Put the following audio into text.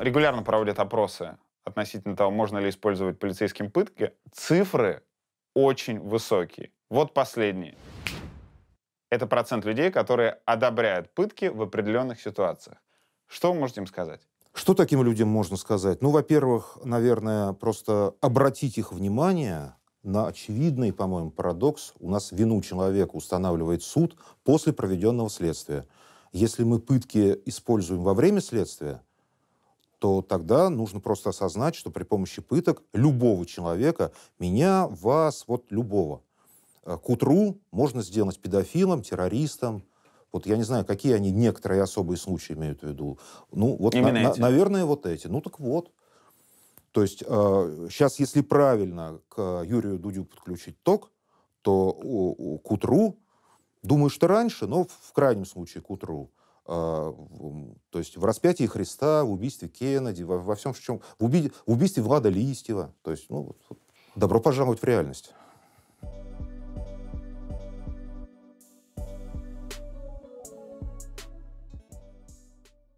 регулярно проводят опросы относительно того, можно ли использовать полицейским пытки, цифры очень высокие. Вот последние. Это процент людей, которые одобряют пытки в определенных ситуациях. Что вы можете им сказать? Что таким людям можно сказать? Ну, во-первых, наверное, просто обратить их внимание на очевидный, по-моему, парадокс. У нас вину человека устанавливает суд после проведенного следствия. Если мы пытки используем во время следствия, то тогда нужно просто осознать, что при помощи пыток любого человека, меня, вас, вот любого, э, к утру можно сделать педофилом, террористом, вот я не знаю, какие они некоторые особые случаи имеют в виду. Ну, вот, на, на, наверное, вот эти. Ну, так вот. То есть э, сейчас, если правильно к Юрию Дудю подключить ток, то о, о, к утру, думаю, что раньше, но в крайнем случае к утру, а, то есть в распятии Христа, в убийстве Кеннеди, во, во всем, в чем... В, уби... в убийстве Влада Листьева. То есть, ну, добро пожаловать в реальность.